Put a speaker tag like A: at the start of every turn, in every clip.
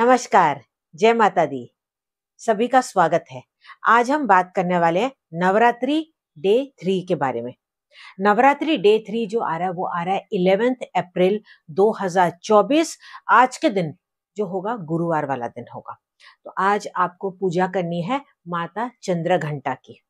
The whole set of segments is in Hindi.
A: नमस्कार जय माता दी सभी का स्वागत है आज हम बात करने वाले हैं नवरात्रि डे थ्री के बारे में नवरात्रि डे थ्री जो आ रहा है वो आ रहा है इलेवेंथ अप्रैल 2024 आज के दिन जो होगा गुरुवार वाला दिन होगा तो आज आपको पूजा करनी है माता चंद्र घंटा की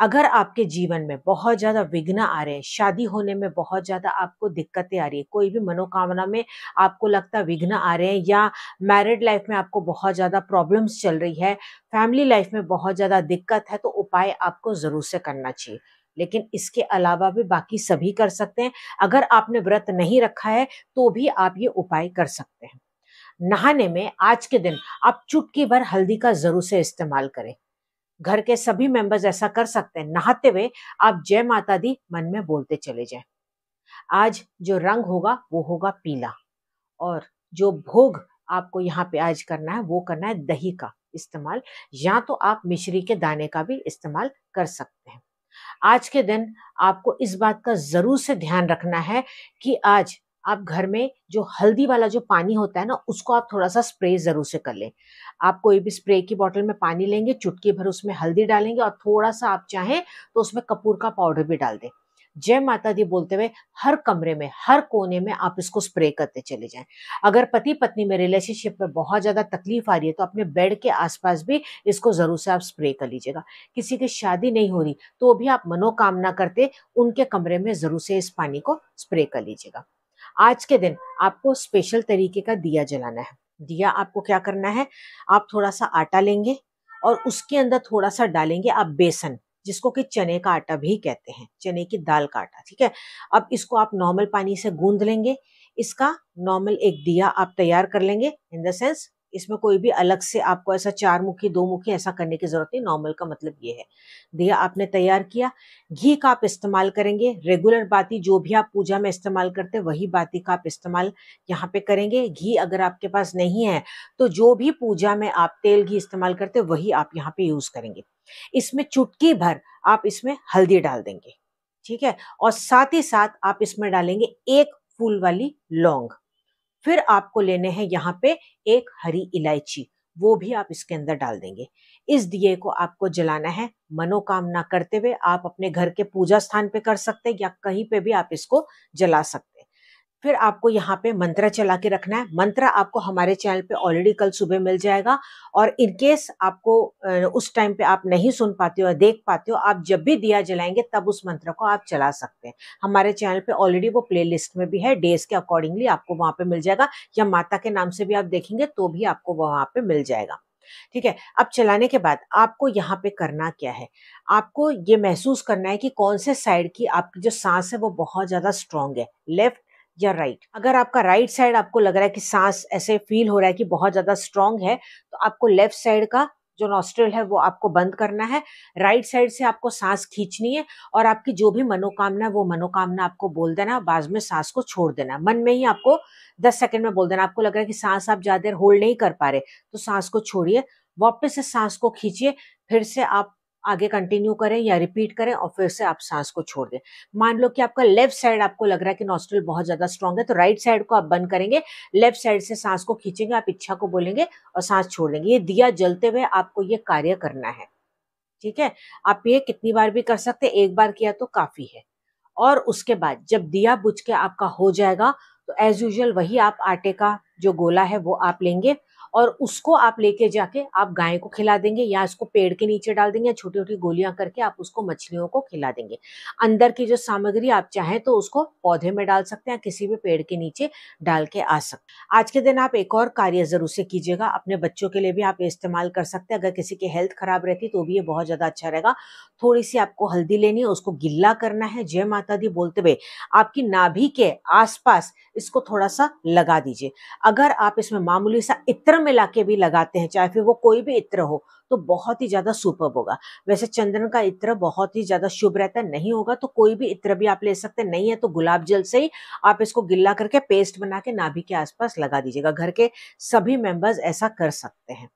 A: अगर आपके जीवन में बहुत ज़्यादा विघ्न आ रहे हैं शादी होने में बहुत ज़्यादा आपको दिक्कतें आ रही है कोई भी मनोकामना में आपको लगता है विघ्न आ रहे हैं या मैरिड लाइफ में आपको बहुत ज़्यादा प्रॉब्लम्स चल रही है फैमिली लाइफ में बहुत ज़्यादा दिक्कत है तो उपाय आपको ज़रूर से करना चाहिए लेकिन इसके अलावा भी बाकी सभी कर सकते हैं अगर आपने व्रत नहीं रखा है तो भी आप ये उपाय कर सकते हैं नहाने में आज के दिन आप चुटकी भर हल्दी का जरूर से इस्तेमाल करें घर के सभी मेंबर्स ऐसा कर सकते हैं नहाते हुए आप जय माता दी मन में बोलते चले जाए आज जो रंग होगा वो होगा पीला और जो भोग आपको यहाँ पे आज करना है वो करना है दही का इस्तेमाल या तो आप मिश्री के दाने का भी इस्तेमाल कर सकते हैं आज के दिन आपको इस बात का जरूर से ध्यान रखना है कि आज आप घर में जो हल्दी वाला जो पानी होता है ना उसको आप थोड़ा सा स्प्रे ज़रूर से कर लें आप कोई भी स्प्रे की बॉटल में पानी लेंगे चुटकी भर उसमें हल्दी डालेंगे और थोड़ा सा आप चाहें तो उसमें कपूर का पाउडर भी डाल दें जय माता दी बोलते हुए हर कमरे में हर कोने में आप इसको स्प्रे करते चले जाएं अगर पति पत्नी में रिलेशनशिप में बहुत ज़्यादा तकलीफ आ रही है तो अपने बेड के आसपास भी इसको ज़रूर से आप स्प्रे कर लीजिएगा किसी की शादी नहीं हो रही तो भी आप मनोकामना करते उनके कमरे में ज़रूर से इस पानी को स्प्रे कर लीजिएगा आज के दिन आपको स्पेशल तरीके का दिया जलाना है दिया आपको क्या करना है आप थोड़ा सा आटा लेंगे और उसके अंदर थोड़ा सा डालेंगे आप बेसन जिसको कि चने का आटा भी कहते हैं चने की दाल का आटा ठीक है अब इसको आप नॉर्मल पानी से गूंद लेंगे इसका नॉर्मल एक दिया आप तैयार कर लेंगे इन द सेंस इसमें कोई भी अलग से आपको ऐसा चार मुखी दो मुखी ऐसा करने की जरूरत नहीं नॉर्मल का मतलब ये है दिया आपने तैयार किया घी का आप इस्तेमाल करेंगे रेगुलर बाती जो भी आप पूजा में इस्तेमाल करते वही बाती का आप इस्तेमाल यहाँ पे करेंगे घी अगर आपके पास नहीं है तो जो भी पूजा में आप तेल घी इस्तेमाल करते वही आप यहाँ पे यूज करेंगे इसमें चुटकी भर आप इसमें हल्दी डाल देंगे ठीक है और साथ ही साथ आप इसमें डालेंगे एक फूल वाली लौंग फिर आपको लेने हैं यहाँ पे एक हरी इलायची वो भी आप इसके अंदर डाल देंगे इस दिए को आपको जलाना है मनोकामना करते हुए आप अपने घर के पूजा स्थान पे कर सकते हैं या कहीं पे भी आप इसको जला सकते फिर आपको यहाँ पे मंत्र चला के रखना है मंत्र आपको हमारे चैनल पे ऑलरेडी कल सुबह मिल जाएगा और इनकेस आपको उस टाइम पे आप नहीं सुन पाते हो देख पाते हो आप जब भी दिया जलाएंगे तब उस मंत्र को आप चला सकते हैं हमारे चैनल पे ऑलरेडी वो प्लेलिस्ट में भी है डेज के अकॉर्डिंगली आपको वहाँ पे मिल जाएगा या माता के नाम से भी आप देखेंगे तो भी आपको वहाँ पे मिल जाएगा ठीक है अब चलाने के बाद आपको यहाँ पे करना क्या है आपको ये महसूस करना है कि कौन से साइड की आपकी जो सांस है वो बहुत ज़्यादा स्ट्रांग है लेफ्ट या राइट अगर आपका राइट साइड आपको लग रहा है कि सांस ऐसे फील हो रहा है कि बहुत ज़्यादा स्ट्रांग है तो आपको लेफ्ट साइड का जो नॉस्ट्रल है वो आपको बंद करना है राइट साइड से आपको सांस खींचनी है और आपकी जो भी मनोकामना वो मनोकामना आपको बोल देना बाद में सांस को छोड़ देना मन में ही आपको दस सेकेंड में बोल देना आपको लग रहा है कि सांस आप ज़्यादा देर होल्ड नहीं कर पा रहे तो सांस को छोड़िए वापस से सांस को खींचिए फिर से आप आगे कंटिन्यू करें या रिपीट करें और फिर से आप सांस को छोड़ दें मान लो कि आपका लेफ्ट साइड आपको लग रहा है कि नॉस्ट्रल बहुत ज़्यादा स्ट्रांग है तो राइट साइड को आप बंद करेंगे लेफ्ट साइड से सांस को खींचेंगे आप इच्छा को बोलेंगे और सांस छोड़ देंगे ये दिया जलते हुए आपको ये कार्य करना है ठीक है आप ये कितनी बार भी कर सकते एक बार किया तो काफ़ी है और उसके बाद जब दिया बुझ के आपका हो जाएगा तो एज यूजल वही आप आटे का जो गोला है वो आप लेंगे और उसको आप लेके जाके आप गाय को खिला देंगे या इसको पेड़ के नीचे डाल देंगे या छोटी छोटी गोलियां करके आप उसको मछलियों को खिला देंगे अंदर की जो सामग्री आप चाहें तो उसको पौधे में डाल सकते हैं किसी भी पेड़ के नीचे डाल के आ सकते आज के दिन आप एक और कार्य जरूर से कीजिएगा अपने बच्चों के लिए भी आप इस्तेमाल कर सकते हैं अगर किसी की हेल्थ खराब रहती तो भी ये बहुत ज़्यादा अच्छा रहेगा थोड़ी सी आपको हल्दी लेनी है उसको गिल्ला करना है जय माता दी बोलते हुए आपकी नाभी के आसपास इसको थोड़ा सा लगा दीजिए अगर आप इसमें मामूली सा इत्र मिला के भी लगाते हैं चाहे फिर वो कोई भी इत्र हो तो बहुत ही ज़्यादा सुपर होगा वैसे चंदन का इत्र बहुत ही ज़्यादा शुभ रहता है नहीं होगा तो कोई भी इत्र भी आप ले सकते हैं नहीं है तो गुलाब जल से ही आप इसको गिल्ला करके पेस्ट बना के नाभि के आसपास लगा दीजिएगा घर के सभी मेंबर्स ऐसा कर सकते हैं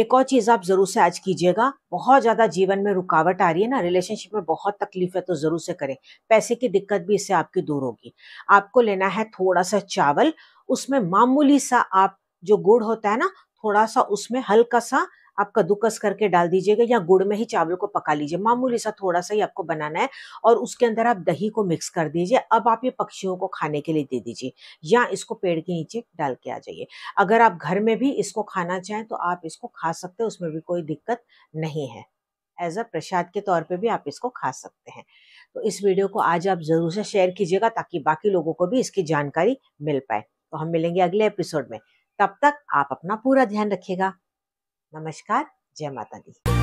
A: एक और चीज़ आप ज़रूर से आज कीजिएगा बहुत ज़्यादा जीवन में रुकावट आ रही है ना रिलेशनशिप में बहुत तकलीफ है तो ज़रूर से करें पैसे की दिक्कत भी इससे आपकी दूर होगी आपको लेना है थोड़ा सा चावल उसमें मामूली सा आप जो गुड़ होता है ना थोड़ा सा उसमें हल्का सा आप कद्दूकस करके डाल दीजिएगा या गुड़ में ही चावल को पका लीजिए मामूली सा थोड़ा सा ही आपको बनाना है और उसके अंदर आप दही को मिक्स कर दीजिए अब आप ये पक्षियों को खाने के लिए दे दीजिए या इसको पेड़ के नीचे डाल के आ जाइए अगर आप घर में भी इसको खाना चाहें तो आप इसको खा सकते हैं उसमें भी कोई दिक्कत नहीं है एज अ प्रसाद के तौर पर भी आप इसको खा सकते हैं तो इस वीडियो को आज आप ज़रूर से शेयर कीजिएगा ताकि बाकी लोगों को भी इसकी जानकारी मिल पाए तो हम मिलेंगे अगले एपिसोड में तब तक आप अपना पूरा ध्यान रखिएगा नमस्कार जय माता दी